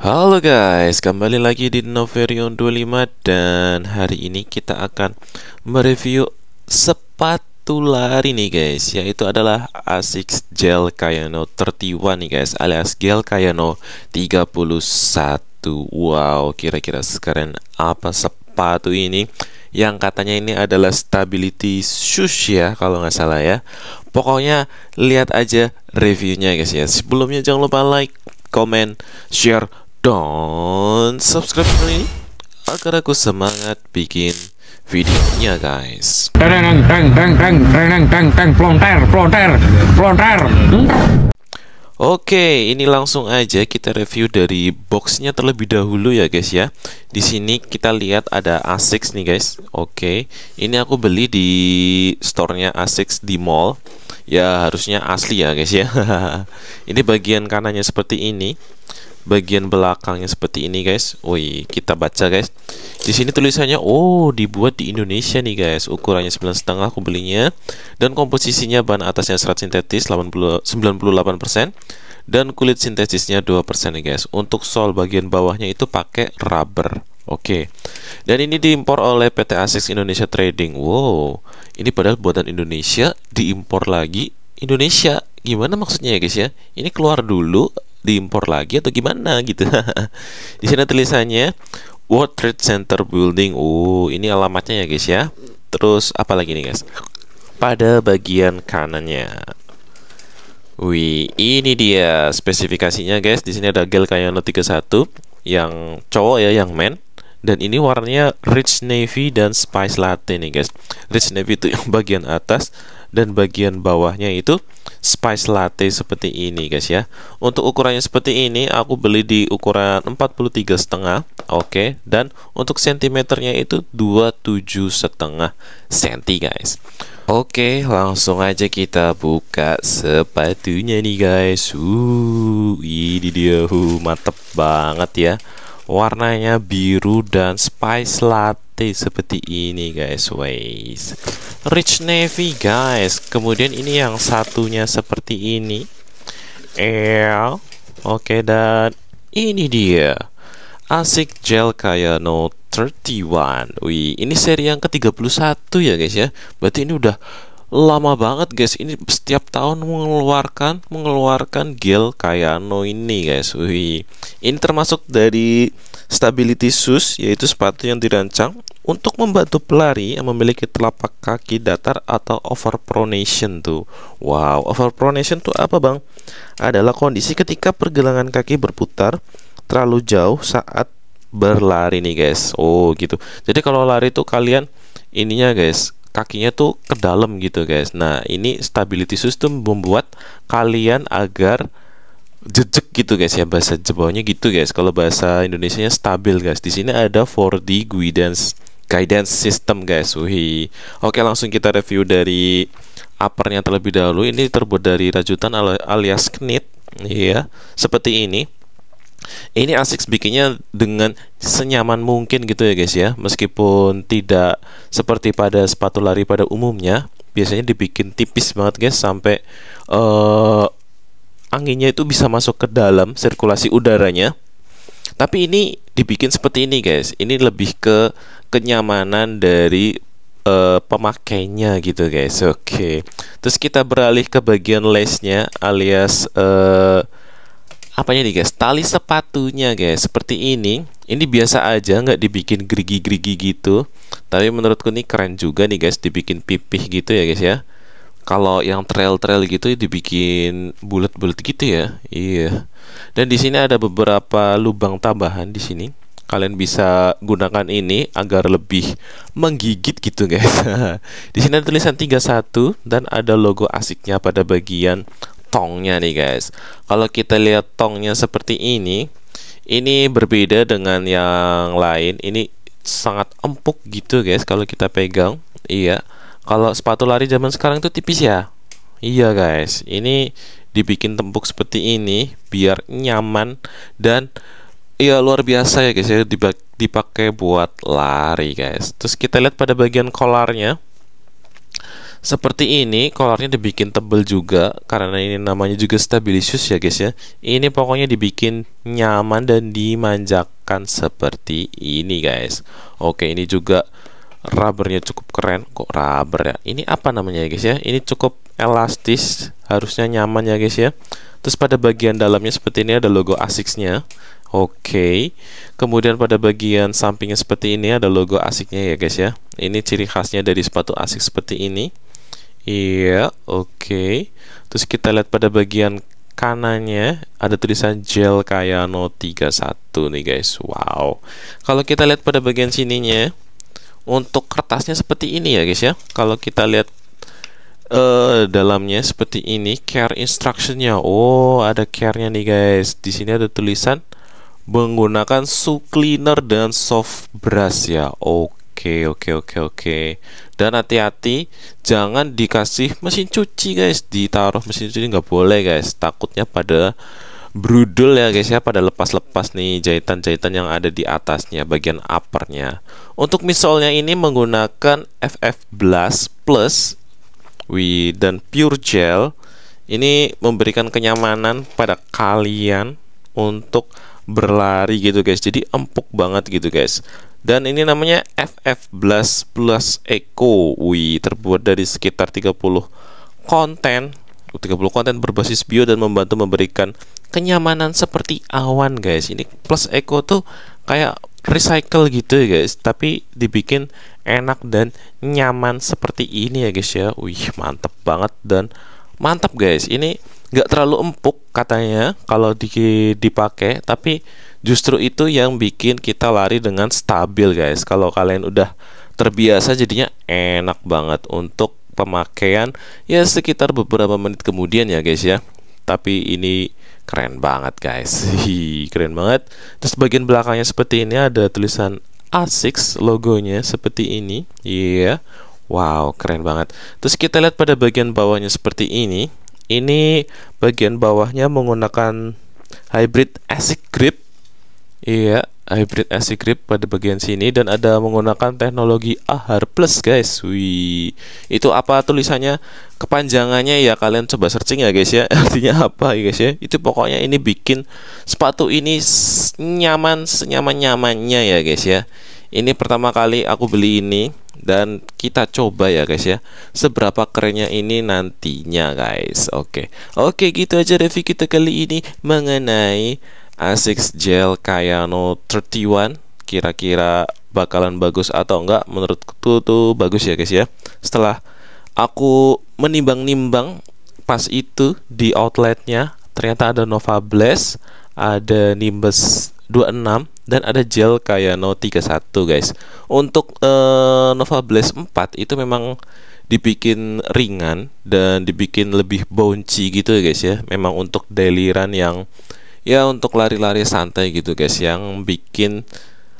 Halo guys, kembali lagi di Noverion 25 dan hari ini kita akan mereview sepatu lari nih guys yaitu adalah ASICS Gel Kayano 31 nih guys alias Gel Kayano 31 Wow, kira-kira sekeren apa sepatu ini yang katanya ini adalah stability shoes ya kalau nggak salah ya Pokoknya lihat aja reviewnya guys ya Sebelumnya jangan lupa like, comment, share dan subscribe channel ini agar aku semangat bikin videonya guys. Oke, ini langsung aja kita review dari boxnya terlebih dahulu ya guys ya. Di sini kita lihat ada Asics nih guys. Oke, ini aku beli di store-nya Asics di mall. Ya harusnya asli ya guys ya. ini bagian kanannya seperti ini bagian belakangnya seperti ini guys. Woi, kita baca guys. Di sini tulisannya oh dibuat di Indonesia nih guys. Ukurannya 9,5 aku belinya dan komposisinya bahan atasnya serat sintetis 80 98% dan kulit sintetisnya 2% nih guys. Untuk sol bagian bawahnya itu pakai rubber. Oke. Dan ini diimpor oleh PT Asics Indonesia Trading. Wow. Ini padahal buatan Indonesia diimpor lagi Indonesia. Gimana maksudnya ya guys ya? Ini keluar dulu diimpor lagi atau gimana gitu. di sini tulisannya World Trade Center Building. uh ini alamatnya ya guys ya. Terus apa lagi nih guys? Pada bagian kanannya. Wih, ini dia spesifikasinya guys. Di sini ada Gel No. 31 yang cowok ya, yang men. Dan ini warnanya rich navy dan spice latte nih guys. Rich navy itu yang bagian atas, dan bagian bawahnya itu spice latte seperti ini guys ya untuk ukurannya seperti ini aku beli di ukuran 43 setengah oke dan untuk sentimeternya itu 27 setengah senti guys Oke, langsung aja kita buka sepatunya nih guys. Uh, ini dia, uh, mantep banget ya. Warnanya biru dan spice latte seperti ini guys, guys rich navy guys kemudian ini yang satunya seperti ini eh oke dan ini dia asik gel kayak no 31 wih ini seri yang ke 31 ya guys ya berarti ini udah lama banget guys ini setiap tahun mengeluarkan mengeluarkan gel Kayano ini guys wih ini termasuk dari stability shoes yaitu sepatu yang dirancang untuk membantu pelari yang memiliki telapak kaki datar atau overpronation tuh. Wow, overpronation tuh apa bang? Adalah kondisi ketika pergelangan kaki berputar terlalu jauh saat berlari nih guys. Oh gitu. Jadi kalau lari tuh kalian ininya guys, kakinya tuh ke dalam gitu guys. Nah, ini stability system membuat kalian agar jejek gitu guys ya bahasa Jepangnya gitu guys. Kalau bahasa Indonesia stabil guys. Di sini ada 4D guidance guidance system guys Wih. Oke langsung kita review dari uppernya terlebih dahulu ini terbuat dari rajutan alias knit ya seperti ini ini asik bikinnya dengan senyaman mungkin gitu ya guys ya meskipun tidak seperti pada sepatu lari pada umumnya biasanya dibikin tipis banget guys sampai uh, anginnya itu bisa masuk ke dalam sirkulasi udaranya tapi ini dibikin seperti ini guys. Ini lebih ke kenyamanan dari uh, pemakainya gitu guys. Oke. Okay. Terus kita beralih ke bagian lace-nya alias uh, apanya nih guys? Tali sepatunya guys. Seperti ini. Ini biasa aja nggak dibikin gerigi-gerigi gitu. Tapi menurutku ini keren juga nih guys dibikin pipih gitu ya guys ya kalau yang trail-trail gitu dibikin bulat-bulat gitu ya. Iya. Dan di sini ada beberapa lubang tambahan di sini. Kalian bisa gunakan ini agar lebih menggigit gitu, guys. di sini ada tulisan 31 dan ada logo asiknya pada bagian tongnya nih, guys. Kalau kita lihat tongnya seperti ini, ini berbeda dengan yang lain. Ini sangat empuk gitu, guys, kalau kita pegang. Iya. Kalau sepatu lari zaman sekarang itu tipis ya. Iya guys, ini dibikin tempuk seperti ini biar nyaman dan ya luar biasa ya guys ya dipakai buat lari guys. Terus kita lihat pada bagian kolarnya. Seperti ini, kolarnya dibikin tebel juga karena ini namanya juga stabilisius ya guys ya. Ini pokoknya dibikin nyaman dan dimanjakan seperti ini guys. Oke, ini juga rubbernya cukup keren kok rubber ya ini apa namanya ya guys ya ini cukup elastis harusnya nyaman ya guys ya terus pada bagian dalamnya seperti ini ada logo asics oke okay. kemudian pada bagian sampingnya seperti ini ada logo asics ya guys ya ini ciri khasnya dari sepatu Asics seperti ini iya oke okay. terus kita lihat pada bagian kanannya ada tulisan Gel Kayano 31 nih guys. Wow. Kalau kita lihat pada bagian sininya untuk kertasnya seperti ini ya guys ya kalau kita lihat uh, dalamnya seperti ini care instructionnya oh ada carenya nih guys di sini ada tulisan menggunakan su cleaner dan soft brush ya oke oke oke oke dan hati-hati jangan dikasih mesin cuci guys ditaruh mesin cuci nggak boleh guys takutnya pada brudel ya guys ya pada lepas-lepas nih jahitan-jahitan yang ada di atasnya bagian uppernya untuk misalnya ini menggunakan FF Blast Plus Wih, dan Pure Gel ini memberikan kenyamanan pada kalian untuk berlari gitu guys jadi empuk banget gitu guys dan ini namanya FF Blast Plus Eco Wih, terbuat dari sekitar 30 konten 30 konten berbasis bio dan membantu memberikan kenyamanan seperti awan guys ini plus eco tuh kayak recycle gitu ya guys tapi dibikin enak dan nyaman seperti ini ya guys ya wih mantep banget dan mantap guys ini nggak terlalu empuk katanya kalau di dipakai tapi justru itu yang bikin kita lari dengan stabil guys kalau kalian udah terbiasa jadinya enak banget untuk pemakaian ya sekitar beberapa menit kemudian ya guys ya tapi ini keren banget guys Hi, keren banget terus bagian belakangnya seperti ini ada tulisan ASICS logonya seperti ini iya yeah. wow keren banget terus kita lihat pada bagian bawahnya seperti ini ini bagian bawahnya menggunakan hybrid ASIC grip iya yeah hybrid AC grip pada bagian sini dan ada menggunakan teknologi AHAR Plus guys. Wih, itu apa tulisannya? Kepanjangannya ya kalian coba searching ya guys ya. Artinya apa ya guys ya? Itu pokoknya ini bikin sepatu ini nyaman senyaman-nyamannya ya guys ya. Ini pertama kali aku beli ini dan kita coba ya guys ya seberapa kerennya ini nantinya guys oke okay. oke okay, gitu aja review kita kali ini mengenai A6 Gel Kayano 31 kira-kira bakalan bagus atau enggak menurut tuh, tuh bagus ya guys ya setelah aku menimbang-nimbang pas itu di outletnya ternyata ada Nova Blast ada Nimbus 26 dan ada gel Kayano 31 guys untuk eh, Nova Blast 4 itu memang dibikin ringan dan dibikin lebih bouncy gitu ya guys ya memang untuk daily run yang ya untuk lari-lari santai gitu guys yang bikin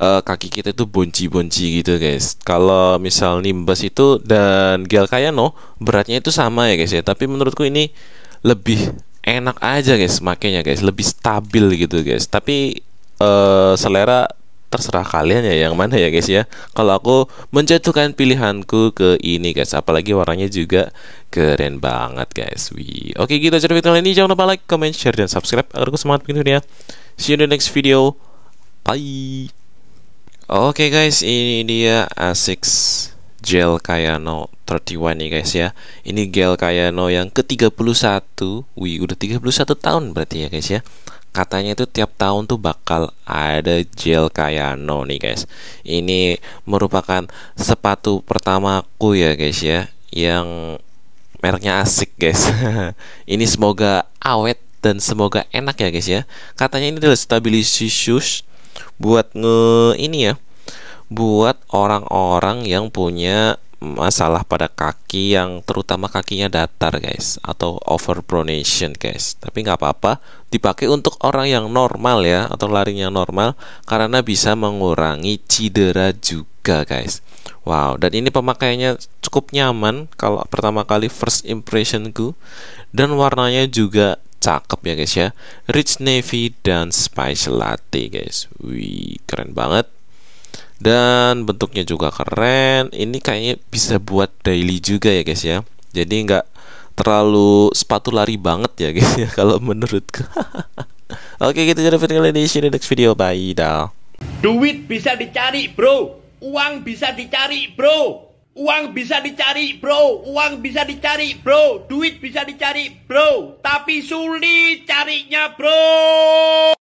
uh, kaki kita itu bonci-bonci gitu guys kalau misal Nimbus itu dan Gel Kayano beratnya itu sama ya guys ya tapi menurutku ini lebih enak aja guys makanya guys lebih stabil gitu guys tapi uh, selera terserah kalian ya yang mana ya guys ya kalau aku menjatuhkan pilihanku ke ini guys apalagi warnanya juga keren banget guys Wih. oke gitu aja kali ini jangan lupa like comment share dan subscribe agar aku semangat bikin ya see you in the next video bye oke okay, guys ini dia Asics Gel Kayano 31 nih guys ya Ini Gel Kayano yang ke-31 Wih udah 31 tahun berarti ya guys ya katanya itu tiap tahun tuh bakal ada gel Kayano nih guys. Ini merupakan sepatu pertamaku ya guys ya yang mereknya asik guys. ini semoga awet dan semoga enak ya guys ya. Katanya ini adalah stability shoes buat nge ini ya. Buat orang-orang yang punya masalah pada kaki yang terutama kakinya datar guys atau over pronation guys tapi nggak apa-apa dipakai untuk orang yang normal ya atau larinya normal karena bisa mengurangi cedera juga guys wow dan ini pemakaiannya cukup nyaman kalau pertama kali first impressionku dan warnanya juga cakep ya guys ya rich navy dan spice latte guys wih keren banget dan bentuknya juga keren ini kayaknya bisa buat daily juga ya guys ya jadi nggak terlalu sepatu lari banget ya guys ya kalau menurutku oke kita gitu jadi video kali ini sini next video bye dah duit bisa dicari bro uang bisa dicari bro Uang bisa dicari, bro. Uang bisa dicari, bro. Duit bisa dicari, bro. Tapi sulit carinya, bro.